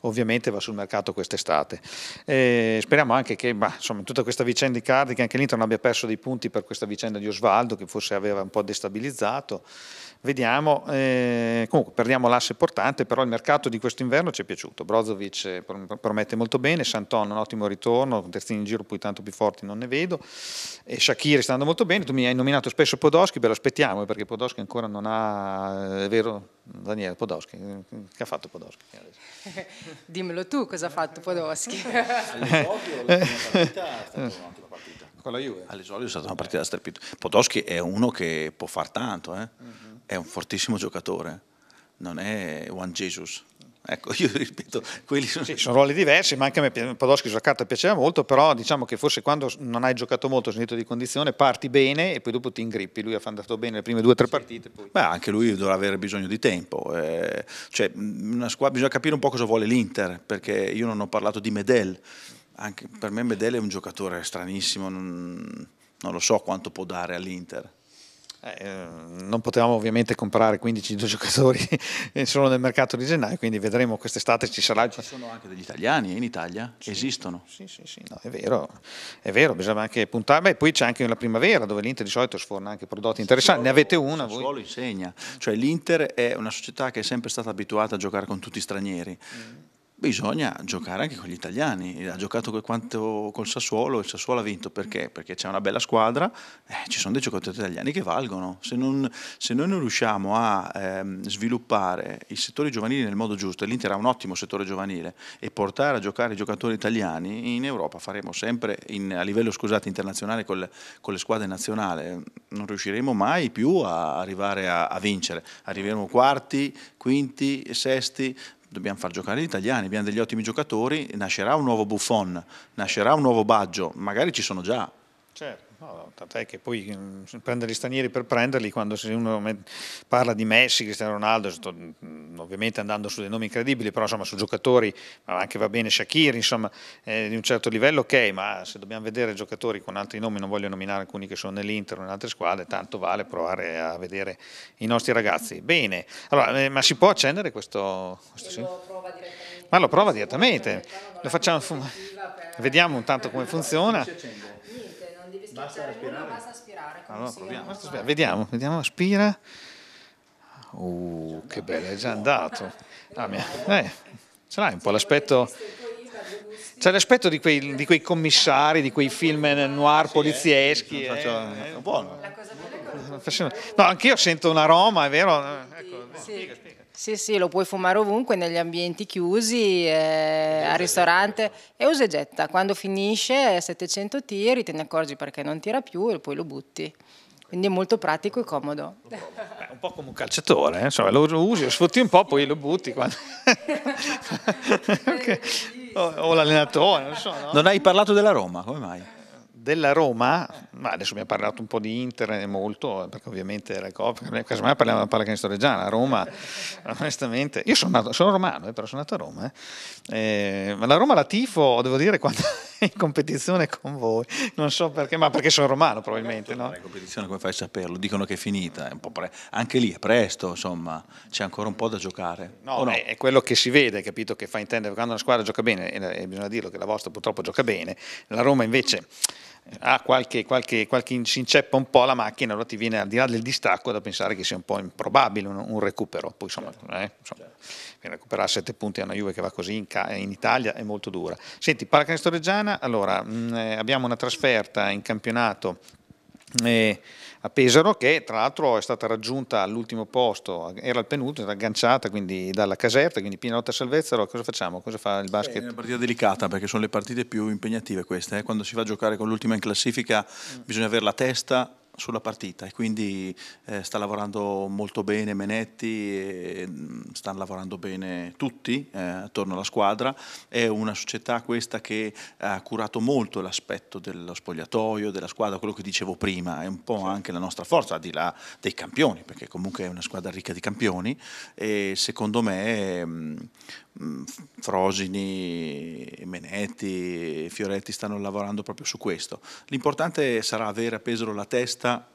ovviamente va sul mercato quest'estate. E speriamo anche che bah, insomma, tutta questa vicenda Icardi, che anche l'Inter non abbia perso dei punti per questa vicenda di Osvaldo, che forse aveva un po' destabilizzato. Vediamo, eh, comunque perdiamo l'asse portante, però il mercato di questo inverno ci è piaciuto, Brozovic eh, promette molto bene, Santon un ottimo ritorno, terzini in giro poi tanto più forti non ne vedo, e Shakiri sta andando molto bene, tu mi hai nominato spesso Podoschi, ve lo aspettiamo eh, perché Podoschi ancora non ha, eh, è vero Daniele Podoschi, che ha fatto Podoschi? [LAUGHS] Dimmelo tu cosa ha fatto Podoschi. [LAUGHS] All'esordio è stata un'ottima partita. è stata una partita da strepito. Podoschi è uno che può far tanto, eh? Mm-hmm è un fortissimo giocatore, non è Juan Jesus. Ecco, [LAUGHS] io ripeto, quelli sono... Sì, sono ruoli diversi, ma anche a me Podolski carta piaceva molto, però diciamo che forse quando non hai giocato molto, sentito di condizione, parti bene e poi dopo ti ingrippi. Lui ha fatto bene le prime due o tre sì. partite. Poi... Beh, anche lui dovrà avere bisogno di tempo. Eh, cioè, squadra, bisogna capire un po' cosa vuole l'Inter, perché io non ho parlato di Medel. Anche per me Medel è un giocatore stranissimo, non, non lo so quanto può dare all'Inter. Eh, ehm, non potevamo ovviamente comprare 15 giocatori [LAUGHS] solo nel mercato di gennaio, quindi vedremo quest'estate ci sarà. Ci sono anche degli italiani eh, in Italia? Sì, Esistono? Sì, sì, sì, no, è vero, è vero, bisogna anche puntare. Beh, poi c'è anche la primavera dove l'Inter di solito sforna anche prodotti interessanti, ne avete una voi? Solo insegna, cioè l'Inter è una società che è sempre stata abituata a giocare con tutti i stranieri. Mm bisogna giocare anche con gli italiani. Ha giocato quanto col Sassuolo, il Sassuolo ha vinto perché? Perché c'è una bella squadra, eh, ci sono dei giocatori italiani che valgono. Se, non, se noi non riusciamo a ehm, sviluppare il settore giovanile nel modo giusto, e l'Inter ha un ottimo settore giovanile, e portare a giocare i giocatori italiani, in Europa faremo sempre, in, a livello scusate, internazionale con le, con le, squadre nazionali, non riusciremo mai più a arrivare a, a vincere. Arriveremo quarti, quinti, sesti, dobbiamo far giocare gli italiani, abbiamo degli ottimi giocatori, nascerà un nuovo Buffon, nascerà un nuovo Baggio, magari ci sono già. Certo tant'è che poi mm, prendere gli stranieri per prenderli, quando uno parla di Messi, Cristiano Ronaldo, mm, ovviamente andando su dei nomi incredibili, però insomma su giocatori, ma anche va bene Shakir, insomma eh, di un certo livello, ok, ma se dobbiamo vedere giocatori con altri nomi, non voglio nominare alcuni che sono nell'Inter o in altre squadre, tanto vale provare a vedere i nostri ragazzi. Bene, allora, eh, ma si può accendere questo? questo lo prova direttamente. Ma lo prova direttamente, lo facciamo, vediamo intanto come funziona. Basta cioè, respirare. Uno, basta aspirare. Allora proviamo. Basta aspirare. Vediamo, vediamo, aspira. Uh, che bello, è già andato. Ah, mia. Eh, ce l'hai un po' l'aspetto... C'è l'aspetto di quei, di quei, commissari, di quei film noir polizieschi. Eh, faccio, eh, eh buono. No, anch'io sento un aroma, è vero? Ecco, sì. spiega, spiega. Sì, sì, lo puoi fumare ovunque, negli ambienti chiusi, eh, al ristorante e usa e getta. Quando finisce 700 tiri te ne accorgi perché non tira più e poi lo butti. Quindi è molto pratico e comodo. Beh, un po' come un calciatore, eh? insomma, lo usi, lo sfrutti un po', poi lo butti. Quando... [LAUGHS] [LAUGHS] okay. o, o l'allenatore, non so. No? Non hai parlato della Roma, come mai? della Roma, ma adesso abbiamo parlato un po' di Inter e eh, molto, eh, perché ovviamente la Coppa, casomai parliamo della pallacanestro reggiana, Roma, [LAUGHS] onestamente, io sono, nato, sono romano, eh, però sono nato a Roma, eh. eh ma la Roma la tifo, devo dire, quando è [LAUGHS] in competizione con voi, non so perché, ma perché sono romano probabilmente. No? In competizione come fai a saperlo? Dicono che è finita, è un pre... anche lì è presto, insomma, c'è ancora un po' da giocare. No, no? È, è, quello che si vede, capito, che fa intendere quando una squadra gioca bene, e bisogna dirlo che la vostra purtroppo gioca bene, la Roma invece ha qualche, qualche, qualche, inceppa un po' la macchina, allora ti viene al di là del distacco da pensare che sia un po' improbabile un, un recupero. Poi insomma, certo. eh, insomma certo. recuperare 7 punti a una Juve che va così in, in Italia è molto dura. Senti, pallacanestro Reggiana, allora mh, mm, eh, abbiamo una trasferta in campionato eh, a Pesaro che tra l'altro è stata raggiunta all'ultimo posto, era il penultimo, era agganciata quindi dalla caserta, quindi piena notte lotta salvezza, allora cosa facciamo? Cosa fa il basket? È una partita delicata perché sono le partite più impegnative queste, eh? quando si va a giocare con l'ultima in classifica mm. bisogna avere la testa sulla partita e quindi eh, sta lavorando molto bene Menetti, mm, stanno lavorando bene tutti eh, attorno alla squadra, è una società questa che ha curato molto l'aspetto dello spogliatoio, della squadra, quello che dicevo prima, è un po' anche la nostra forza, al di là dei campioni, perché comunque è una squadra ricca di campioni e secondo me... Mh, mm, Mm, Frosini, Menetti, Fioretti stanno lavorando proprio su questo. L'importante sarà avere a Pesaro la testa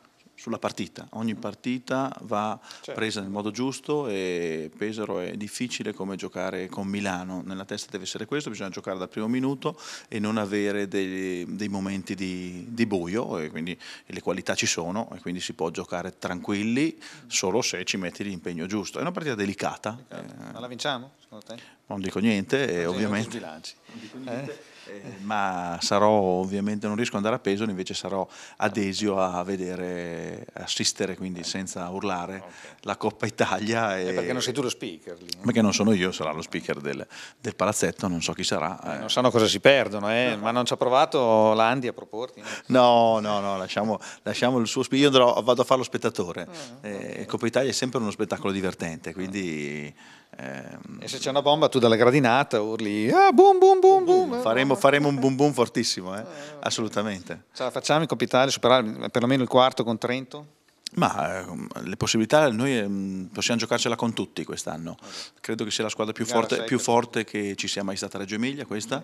sulla partita. Ogni partita va certo. presa nel modo giusto e Pesaro è difficile come giocare con Milano. Nella testa deve essere questo, bisogna giocare dal primo minuto e non avere dei, dei momenti di, di buio e quindi e le qualità ci sono e quindi si può giocare tranquilli solo se ci metti l'impegno giusto. È una partita delicata. delicata. Ma la vinciamo secondo te? Non dico niente, non ah, ovviamente. Non dico niente. Eh? Eh, ma sarò ovviamente, non riesco ad andare a Pesaro, invece sarò ad Esio a vedere, assistere quindi senza urlare okay. la Coppa Italia. E, eh, e perché non sei tu lo speaker? Lì, Perché non sono io, sarà lo speaker del, del palazzetto, non so chi sarà. Eh, eh. non sanno cosa si perdono, no. ma non ci ha provato Landi a proporti? No, no, no, lasciamo, lasciamo il suo speaker. Io andrò, vado a fare lo spettatore. Oh, okay. Coppa Italia è sempre uno spettacolo divertente, quindi... Ehm, e se c'è una bomba, tu dalla gradinata urli ah, boom, boom, boom, boom. Faremo, faremo un boom, boom fortissimo, eh? eh assolutamente. Ce cioè, la facciamo in capitale, Italia superare eh, perlomeno il quarto con Trento? Ma ehm, le possibilità, noi ehm, possiamo giocarcela con tutti quest'anno. Credo che sia la squadra più forte, più forte che ci sia mai stata a Reggio Emilia, questa.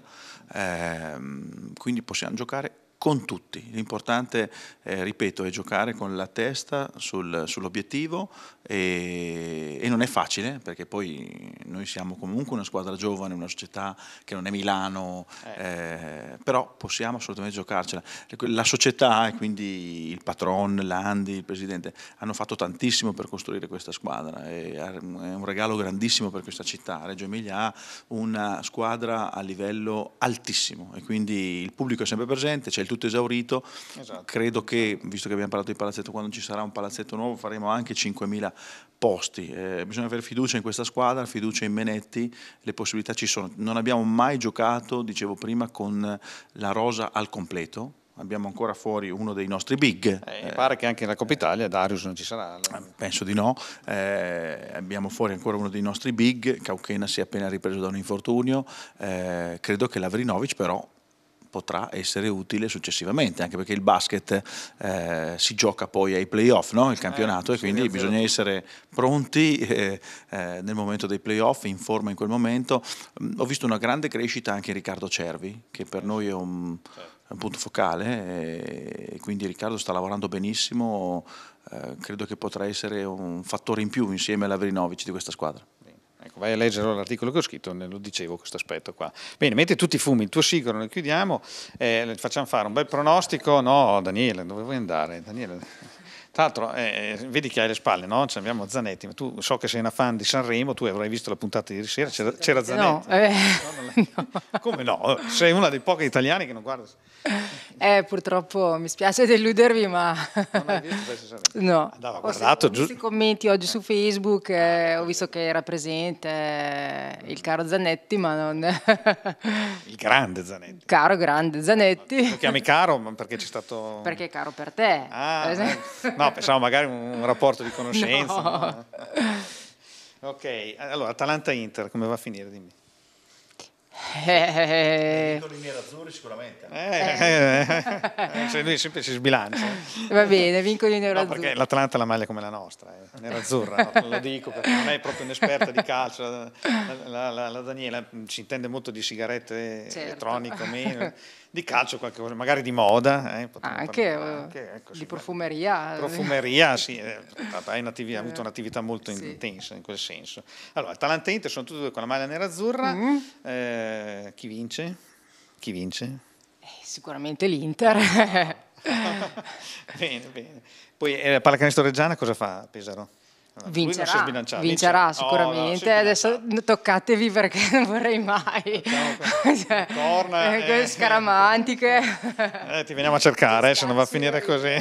quindi possiamo giocare con tutti. L'importante, eh, ripeto, è giocare con la testa sul, sull'obiettivo e, e, non è facile perché poi noi siamo comunque una squadra giovane, una società che non è Milano, eh. Eh, però possiamo assolutamente giocarcela. La società e quindi il patron, l'Andi, il presidente hanno fatto tantissimo per costruire questa squadra, è un regalo grandissimo per questa città. Reggio Emilia ha una squadra a livello altissimo e quindi il pubblico è sempre presente, c'è il tutto esaurito. Esatto. Credo che, visto che abbiamo parlato di palazzetto, quando ci sarà un palazzetto nuovo faremo anche 5.000 posti. Eh, bisogna avere fiducia in questa squadra, fiducia in Menetti, le possibilità ci sono. Non abbiamo mai giocato, dicevo prima, con la rosa al completo, abbiamo ancora fuori uno dei nostri big. Eh, eh, pare che anche nella Coppa Italia Darius non ci sarà. Eh, penso di no, eh, abbiamo fuori ancora uno dei nostri big, Cauchena si è appena ripreso da un infortunio, eh, credo che Lavrinovic però potrà essere utile successivamente, anche perché il basket eh, si gioca poi ai playoff, no? il eh, campionato, eh, e quindi bisogna essere pronti eh, eh, nel momento dei playoff, in forma in quel momento. Mm, ho visto una grande crescita anche in Riccardo Cervi, che per noi è un, certo. è un punto focale, eh, e quindi Riccardo sta lavorando benissimo, credo che potrà essere un fattore in più insieme all'Avrinovic di questa squadra. Ecco, vai a leggere l'articolo che ho scritto, ne lo dicevo questo aspetto qua. Bene, metti tutti i fumi, il tuo sigaro, ne chiudiamo, eh, facciamo fare un bel pronostico. No, Daniele, dove vuoi andare? Daniele... Tra l'altro, eh, vedi che hai le spalle, no? Ci cioè, abbiamo Zanetti, ma tu so che sei una fan di Sanremo, tu avrai visto la puntata di ieri sera, c'era, c'era eh, Zanetti. Eh. No, eh. [LAUGHS] Come no? Sei una dei pochi italiani che non guarda. Eh, purtroppo mi spiace deludervi, ma. Non hai visto No. Andava guardato Ho visto i commenti oggi su eh. Facebook, eh, ah, ho visto che era presente il caro Zanetti, ma non. [LAUGHS] il grande Zanetti. Caro, grande Zanetti. Lo chiami caro perché c'è stato. Perché è caro per te. Ah, eh. no, pensavo magari un, rapporto di conoscenza. No. No? Ok, allora Atalanta-Inter, come va a finire? Dimmi. Eh, eh, i nerazzurri sicuramente. Eh, eh, eh, cioè, lui sempre si sbilancia. Va bene, vinco vincoli nerazzurri. No, perché l'Atalanta la maglia come la nostra, eh. azzurra, no? lo dico perché non è proprio un'esperta di calcio. La, la, la, la Daniela ci intende molto di sigarette certo. elettroniche, meno di calcio, cosa, magari di moda. Eh, anche, eh, anche ecco, di sì, eh. profumeria. Profumeria, [LAUGHS] sì, eh, hai attiv- avuto eh, un'attività molto sì. intensa in quel senso. Allora, Talantente sono tutti con la maglia nera azzurra. mm Eh, chi vince? Chi vince? sicuramente l'Inter. [LAUGHS] bene, bene. Poi eh, pallacanestro Reggiana cosa fa Pesaro? Vincerà, vincerà, vincerà, oh, sicuramente. Oh, no, Adesso toccatevi perché [LAUGHS] non vorrei mai. [LAUGHS] cioè, Corna eh, e... Scaramantiche. Eh, ti veniamo a cercare, eh, se non va a finire così.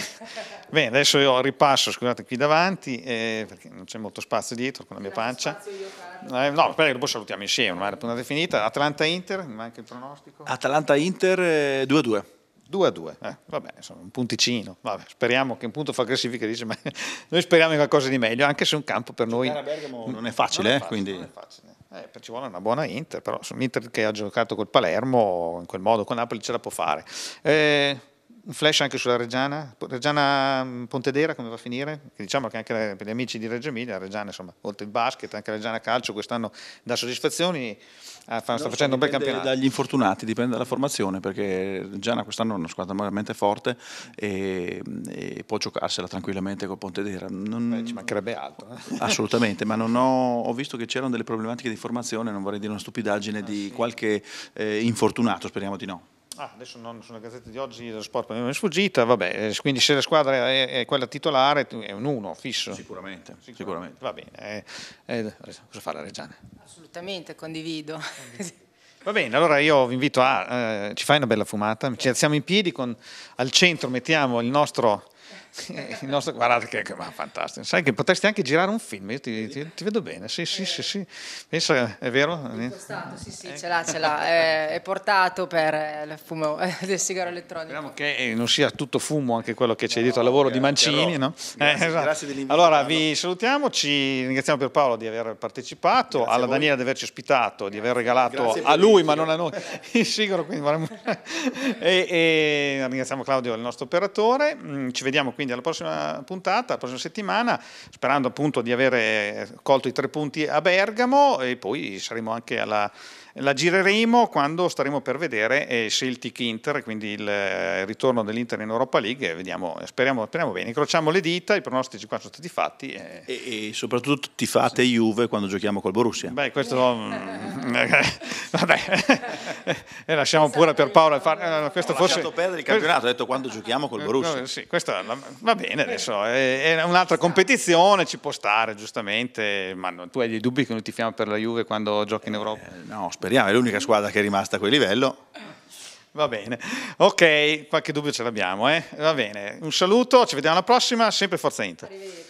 Bene, adesso io ripasso, scusate, qui davanti, eh, perché non c'è molto spazio dietro con la mia pancia. Io, eh, no, che dopo salutiamo insieme, ormai la puntata finita. atlanta inter manca il pronostico. Atalanta-Inter 2-2. Eh, 2 a 2, eh, vabbè, insomma, un punticino, vabbè, speriamo che un punto fa classifica, dice, ma [LAUGHS] noi speriamo in qualcosa di meglio, anche se un campo per noi non è facile, eh, eh, eh, ci vuole una buona Inter, però Inter che ha giocato col Palermo in quel modo, con Napoli ce la può fare. Eh, un flash anche sulla Reggiana, Reggiana mm, Pontedera come va a finire? diciamo che anche per gli amici di Reggio Emilia, Reggiana insomma, oltre il basket, anche Reggiana Calcio quest'anno dà soddisfazioni, ah, fa, sta facendo un bel campionato. Dagli infortunati, dipende dalla formazione, perché Reggiana quest'anno è una squadra veramente forte e, e può giocarsela tranquillamente con Pontedera. Non, Beh, ci mancherebbe altro. Eh? [LAUGHS] Assolutamente, ma ho, [LAUGHS] ho, visto che c'erano delle problematiche di formazione, non vorrei dire una stupidaggine ah, di sì. qualche eh, infortunato, speriamo di no. Ah, adesso non sulla gazzetta di oggi lo sport mi è sfuggita, vabbè, eh, quindi se la squadra è, è quella titolare è un 1 fisso. Sicuramente, sicuramente. sicuramente. Va bene, eh, eh cosa fa la Reggiana? Assolutamente, condivido. [LAUGHS] Va bene, allora io vi invito a, eh, ci fai una bella fumata, ci alziamo in piedi, con, al centro mettiamo il nostro eh, il nostro, guardate che, che ma, fantastico. Sai che potresti anche girare un film, io ti, ti, ti vedo bene. Sì, sì, eh, sì, sì. Pensa, è vero? È portato, eh. sì, sì, eh. ce l'ha, ce l'ha. È, [LAUGHS] eh, è portato per il fumo [LAUGHS] del sigaro elettronico. Speriamo che non sia tutto fumo anche quello che c'è no, dietro al lavoro grazie, di Mancini. No? Grazie, eh, esatto. grazie dell'invito. Allora vi salutiamo, ci ringraziamo per Paolo di aver partecipato, grazie alla Daniela di averci ospitato, di aver regalato a lui, ma non a noi, [LAUGHS] il sigaro. Quindi vorremmo... e, e ringraziamo Claudio, il nostro operatore. Mm, ci vediamo quindi quindi alla prossima puntata, alla prossima settimana, sperando appunto di avere eh, colto i tre punti a Bergamo e poi saremo anche alla la gireremo quando staremo per vedere il eh, Celtic-Inter, quindi il eh, ritorno dell'Inter in Europa League, vediamo, speriamo, speriamo, bene. Incrociamo le dita, i pronostici qua sono stati fatti. E, eh. e, e soprattutto ti fate sì. Juve quando giochiamo col Borussia. Beh, questo... Mm, [LAUGHS] vabbè, e lasciamo pure per Paolo fare... Questo Ho forse... perdere il campionato, ha detto quando giochiamo col Borussia. Sì, questa va bene adesso, è, un'altra competizione, ci può stare giustamente, ma tu hai dei dubbi che noi ti fiamo per la Juve quando giochi in Europa? Eh, no, speriamo, è l'unica squadra che è rimasta a quel livello. Va bene, ok, qualche dubbio ce l'abbiamo, eh? va bene, un saluto, ci vediamo alla prossima, sempre Forza Inter.